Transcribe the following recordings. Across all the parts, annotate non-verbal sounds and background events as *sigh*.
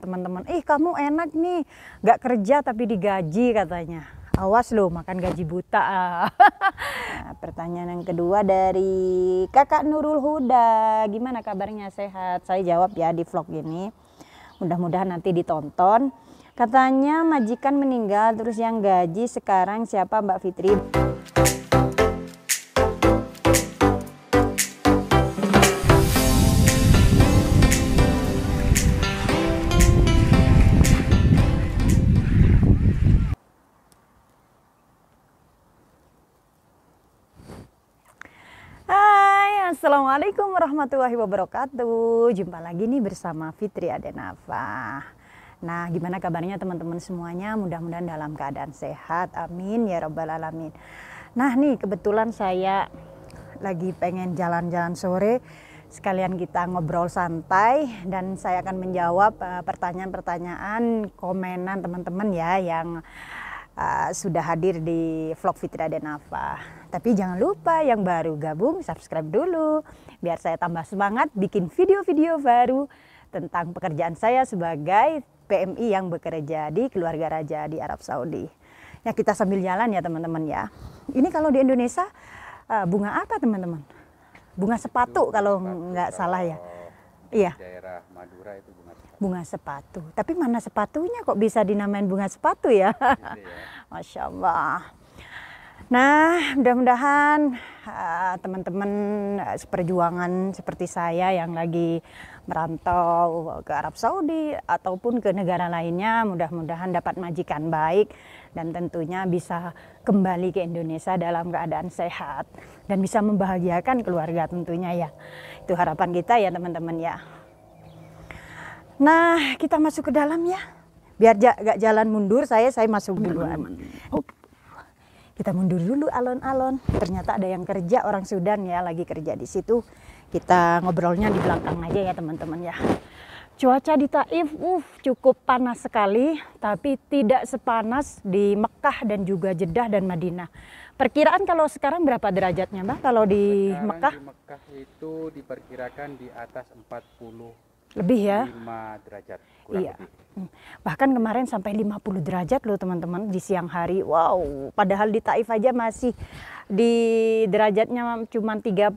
teman-teman ih kamu enak nih nggak kerja tapi digaji katanya awas loh makan gaji buta *laughs* nah, pertanyaan yang kedua dari kakak Nurul Huda gimana kabarnya sehat saya jawab ya di vlog ini mudah-mudahan nanti ditonton katanya majikan meninggal terus yang gaji sekarang siapa Mbak Fitri Assalamualaikum warahmatullahi wabarakatuh. Jumpa lagi nih bersama Fitri Adenava. Nah, gimana kabarnya teman-teman semuanya? Mudah-mudahan dalam keadaan sehat. Amin ya rabbal alamin. Nah, nih kebetulan saya lagi pengen jalan-jalan sore. Sekalian kita ngobrol santai dan saya akan menjawab eh, pertanyaan-pertanyaan komenan teman-teman ya yang uh, sudah hadir di vlog Fitri Adenava. Tapi jangan lupa yang baru gabung subscribe dulu biar saya tambah semangat bikin video-video baru tentang pekerjaan saya sebagai PMI yang bekerja di keluarga raja di Arab Saudi. Ya kita sambil jalan ya teman-teman ya. Ini kalau di Indonesia eh, bunga apa teman-teman? Bunga sepatu kalau nggak salah ya. Iya. Daerah Madura itu bunga sepatu. Bunga sepatu. Tapi mana sepatunya kok bisa dinamain bunga sepatu ya? ya. *laughs* Masya Allah. Nah, mudah-mudahan uh, teman-teman uh, seperjuangan seperti saya yang lagi merantau ke Arab Saudi ataupun ke negara lainnya, mudah-mudahan dapat majikan baik dan tentunya bisa kembali ke Indonesia dalam keadaan sehat dan bisa membahagiakan keluarga tentunya ya. Itu harapan kita ya teman-teman ya. Nah, kita masuk ke dalam ya biar gak jalan mundur saya saya masuk duluan. Oke kita mundur dulu alon-alon ternyata ada yang kerja orang Sudan ya lagi kerja di situ kita ngobrolnya di belakang aja ya teman-teman ya cuaca di Taif uh, cukup panas sekali tapi tidak sepanas di Mekah dan juga Jeddah dan Madinah Perkiraan kalau sekarang berapa derajatnya, Mbak? Kalau di sekarang Mekah? Di Mekah itu diperkirakan di atas 40 lebih ya 5 derajat kurang iya. lebih hmm. bahkan kemarin sampai 50 derajat loh teman-teman di siang hari wow padahal di Taif aja masih di derajatnya cuma 30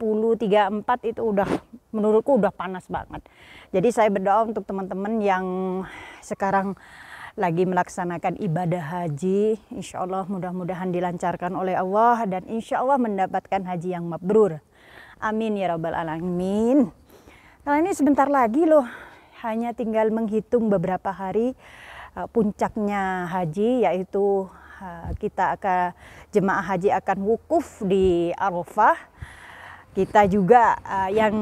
34 itu udah menurutku udah panas banget jadi saya berdoa untuk teman-teman yang sekarang lagi melaksanakan ibadah haji insya Allah mudah-mudahan dilancarkan oleh Allah dan insya Allah mendapatkan haji yang mabrur amin ya rabbal alamin Nah, ini sebentar lagi loh, hanya tinggal menghitung beberapa hari eh, puncaknya haji yaitu eh, kita akan jemaah haji akan wukuf di Arafah. Kita juga yang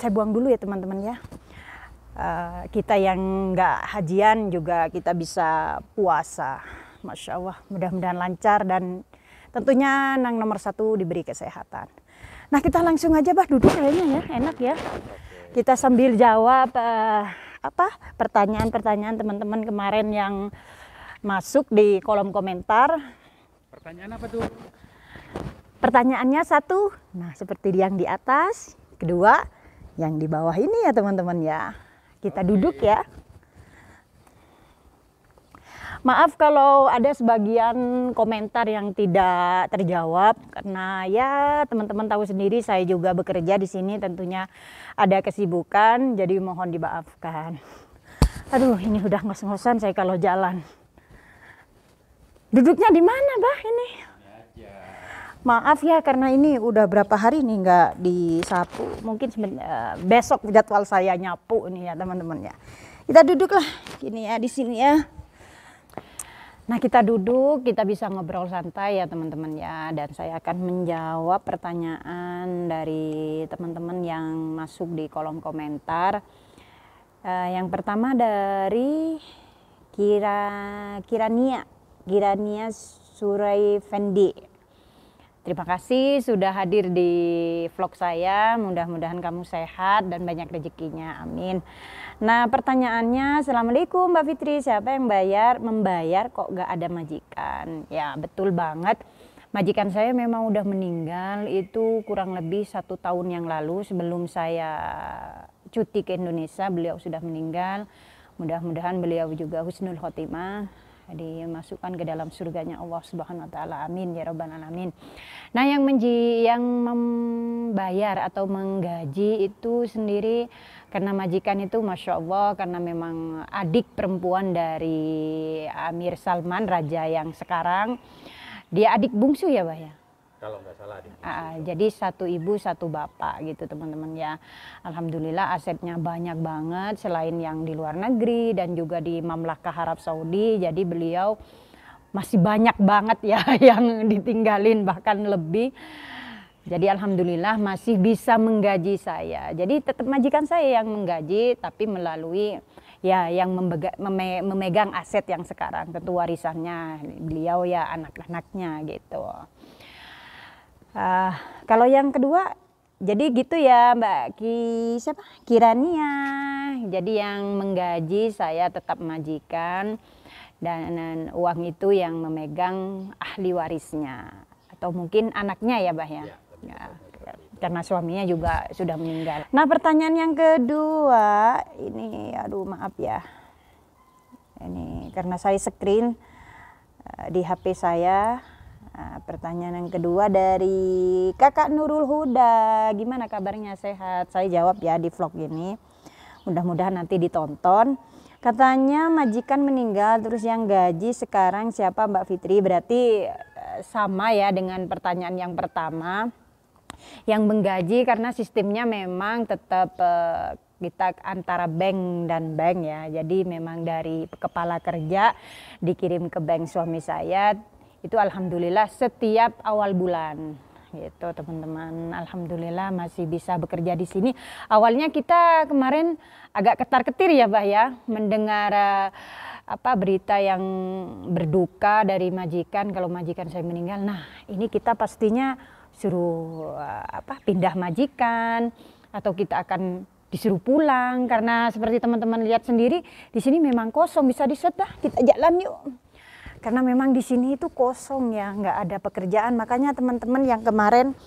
saya buang dulu ya teman-teman ya. kita yang nggak hajian juga kita bisa puasa. Masya Allah, mudah-mudahan lancar dan tentunya yang nomor satu diberi kesehatan. Nah kita langsung aja bah duduk kayaknya ya enak ya. Kita sambil jawab uh, apa pertanyaan-pertanyaan teman-teman kemarin yang masuk di kolom komentar. Pertanyaan apa tuh? Pertanyaannya satu, nah seperti yang di atas. Kedua, yang di bawah ini ya teman-teman ya. Kita Oke. duduk ya. Maaf kalau ada sebagian komentar yang tidak terjawab karena ya teman-teman tahu sendiri saya juga bekerja di sini tentunya ada kesibukan jadi mohon dimaafkan. Aduh ini udah ngos-ngosan saya kalau jalan. Duduknya di mana bah ini? Maaf ya karena ini udah berapa hari nih nggak disapu. Mungkin eh, besok jadwal saya nyapu ini ya teman-teman ya. Kita duduklah ini ya di sini ya. Nah kita duduk, kita bisa ngobrol santai ya teman-teman ya. Dan saya akan menjawab pertanyaan dari teman-teman yang masuk di kolom komentar. Uh, yang pertama dari Kira Kirania, Kirania Surai Fendi. Terima kasih sudah hadir di vlog saya. Mudah-mudahan kamu sehat dan banyak rezekinya. Amin. Nah, pertanyaannya, Assalamualaikum Mbak Fitri. Siapa yang bayar? Membayar kok gak ada majikan? Ya, betul banget. Majikan saya memang udah meninggal itu kurang lebih satu tahun yang lalu sebelum saya cuti ke Indonesia. Beliau sudah meninggal. Mudah-mudahan beliau juga husnul khotimah dimasukkan ke dalam surganya Allah Subhanahu wa taala. Amin ya rabbal alamin. Nah, yang menji yang membayar atau menggaji itu sendiri karena majikan itu masya Allah karena memang adik perempuan dari Amir Salman raja yang sekarang dia adik bungsu ya Bah ya kalau nggak salah di uh, jadi satu ibu satu bapak gitu teman-teman ya alhamdulillah asetnya banyak banget selain yang di luar negeri dan juga di Mamlakah Arab Saudi jadi beliau masih banyak banget ya *laughs* yang ditinggalin bahkan lebih jadi alhamdulillah masih bisa menggaji saya. Jadi tetap majikan saya yang menggaji tapi melalui ya yang memegang aset yang sekarang tentu warisannya beliau ya anak-anaknya gitu. Uh, kalau yang kedua, jadi gitu ya Mbak Ki siapa Kirania. Jadi yang menggaji saya tetap majikan dan, dan uang itu yang memegang ahli warisnya atau mungkin anaknya ya Mbak ya. Iya, ya, karena suaminya juga sudah meninggal. Nah pertanyaan yang kedua ini aduh maaf ya. Ini karena saya screen uh, di HP saya Nah, pertanyaan yang kedua dari Kakak Nurul Huda, gimana kabarnya sehat? Saya jawab ya di vlog ini. Mudah-mudahan nanti ditonton. Katanya majikan meninggal terus yang gaji sekarang siapa Mbak Fitri? Berarti eh, sama ya dengan pertanyaan yang pertama. Yang menggaji karena sistemnya memang tetap eh, kita antara bank dan bank ya. Jadi memang dari kepala kerja dikirim ke bank suami saya itu alhamdulillah setiap awal bulan gitu teman-teman alhamdulillah masih bisa bekerja di sini awalnya kita kemarin agak ketar ketir ya bah ya mendengar eh, apa berita yang berduka dari majikan kalau majikan saya meninggal nah ini kita pastinya suruh eh, apa pindah majikan atau kita akan disuruh pulang karena seperti teman-teman lihat sendiri di sini memang kosong bisa diset kita jalan yuk karena memang di sini itu kosong ya nggak ada pekerjaan makanya teman-teman yang kemarin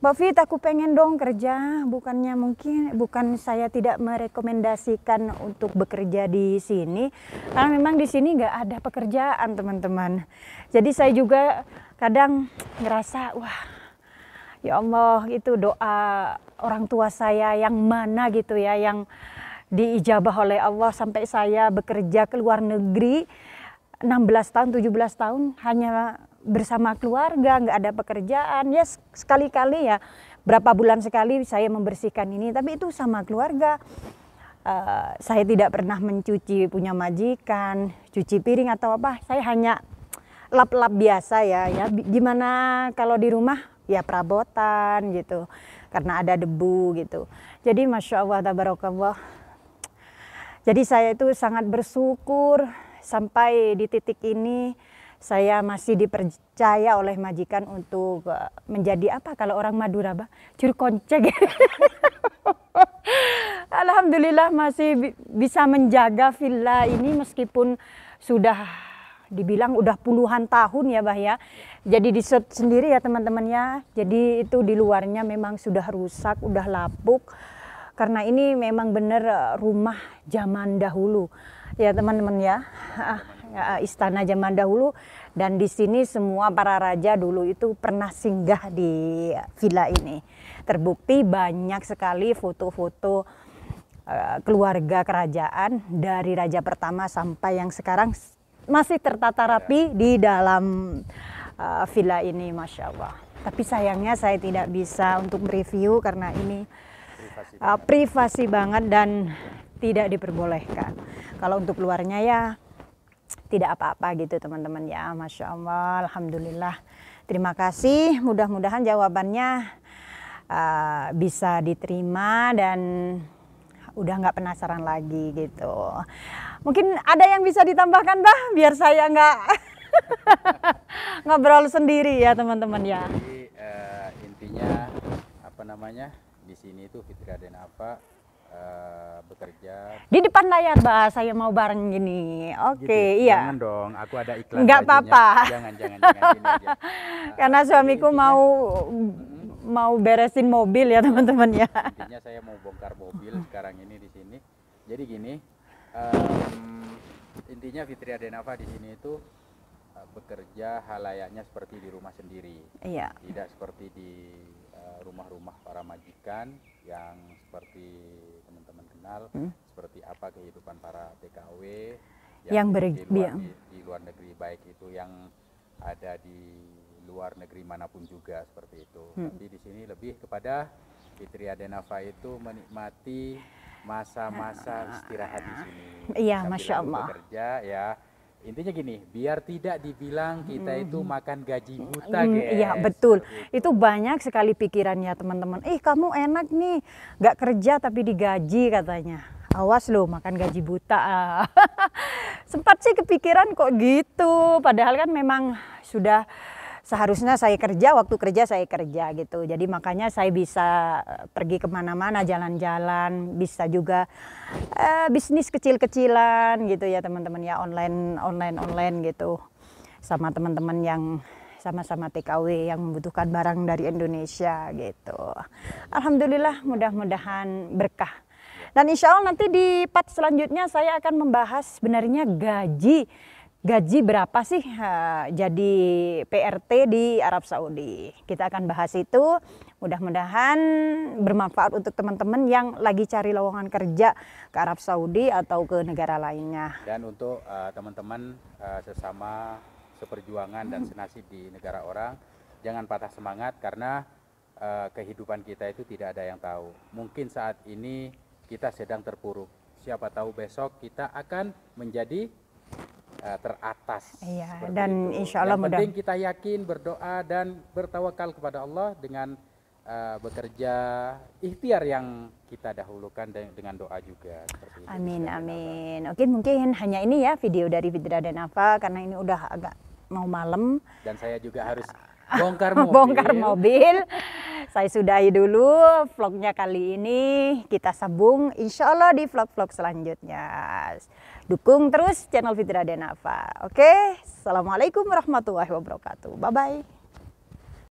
Mbak Fit aku pengen dong kerja bukannya mungkin bukan saya tidak merekomendasikan untuk bekerja di sini karena memang di sini nggak ada pekerjaan teman-teman jadi saya juga kadang ngerasa wah ya Allah itu doa orang tua saya yang mana gitu ya yang diijabah oleh Allah sampai saya bekerja ke luar negeri 16 tahun, 17 tahun hanya bersama keluarga, nggak ada pekerjaan. Ya sekali-kali ya, berapa bulan sekali saya membersihkan ini, tapi itu sama keluarga. Uh, saya tidak pernah mencuci punya majikan, cuci piring atau apa. Saya hanya lap-lap biasa ya, ya. Gimana kalau di rumah ya perabotan gitu, karena ada debu gitu. Jadi masya Allah, tabarakallah. Jadi saya itu sangat bersyukur sampai di titik ini saya masih dipercaya oleh majikan untuk eh, menjadi apa kalau orang Madura bah cur konceng *laughs* Alhamdulillah masih bisa menjaga villa ini meskipun sudah dibilang udah puluhan tahun ya bah ya jadi di sendiri ya teman-temannya jadi itu di luarnya memang sudah rusak udah lapuk karena ini memang benar eh, rumah zaman dahulu Ya teman-teman ya. Ah, ya, istana zaman dahulu dan di sini semua para raja dulu itu pernah singgah di villa ini. Terbukti banyak sekali foto-foto eh, keluarga kerajaan dari raja pertama sampai yang sekarang masih tertata rapi ya. di dalam eh, villa ini, masya Allah. Tapi sayangnya saya tidak bisa untuk mereview karena ini privasi, uh, privasi banget dan tidak diperbolehkan. Kalau untuk luarnya ya tidak apa-apa gitu teman-teman ya. Masya Allah, Alhamdulillah. Terima kasih, mudah-mudahan jawabannya uh, bisa diterima dan udah nggak penasaran lagi gitu. Mungkin ada yang bisa ditambahkan bah, biar saya nggak *laughs* ngobrol sendiri ya teman-teman ya. Jadi uh, intinya apa namanya di sini itu Fitri dan apa Eh, bekerja di depan layar bah saya mau bareng gini oke gitu. iya jangan dong aku ada iklan nggak apa-apa jangan jangan, jangan *laughs* nah, karena suamiku intinya, mau mau beresin mobil ya teman-teman ya intinya saya mau bongkar mobil *laughs* sekarang ini di sini jadi gini um, intinya Fitri Adenava di sini itu eh, bekerja halayaknya seperti di rumah sendiri iya tidak seperti di Eh, rumah-rumah para majikan yang seperti teman-teman kenal hmm? seperti apa kehidupan para TKW yang, yang beri, di, luar, iya. di, di luar negeri baik itu yang ada di luar negeri manapun juga seperti itu hmm. tapi di sini lebih kepada Fitri Adenafa itu menikmati masa-masa ah. istirahat di sini iya masya Allah bekerja ya Intinya gini, biar tidak dibilang kita itu makan gaji buta, guys. Iya, betul. Itu banyak sekali pikirannya teman-teman. Ih, kamu enak nih, nggak kerja tapi digaji katanya. Awas loh, makan gaji buta. *laughs* Sempat sih kepikiran kok gitu. Padahal kan memang sudah seharusnya saya kerja waktu kerja saya kerja gitu jadi makanya saya bisa eh, pergi kemana-mana jalan-jalan bisa juga eh, bisnis kecil-kecilan gitu ya teman-teman ya online online online gitu sama teman-teman yang sama-sama TKW yang membutuhkan barang dari Indonesia gitu. Alhamdulillah mudah-mudahan berkah. Dan insya Allah nanti di part selanjutnya saya akan membahas sebenarnya gaji Gaji berapa sih ha, jadi PRT di Arab Saudi? Kita akan bahas itu. Mudah-mudahan bermanfaat untuk teman-teman yang lagi cari lowongan kerja ke Arab Saudi atau ke negara lainnya. Dan untuk teman-teman uh, sesama seperjuangan dan senasib di negara orang, jangan patah semangat karena uh, kehidupan kita itu tidak ada yang tahu. Mungkin saat ini kita sedang terpuruk. Siapa tahu besok kita akan menjadi Eh, teratas. Iya, dan itu. insya Allah Yang penting kita yakin, berdoa dan bertawakal kepada Allah dengan uh, bekerja ikhtiar yang kita dahulukan dengan doa juga. Seperti amin, itu. amin. Oke, mungkin hanya ini ya video dari Fidra dan Nafa karena ini udah agak mau malam. Dan saya juga harus *laughs* bongkar mobil. bongkar mobil. Saya sudahi dulu vlognya kali ini. Kita sambung insya Allah di vlog-vlog selanjutnya. Dukung terus channel Fitra denafa Oke, Assalamualaikum warahmatullahi wabarakatuh. Bye-bye.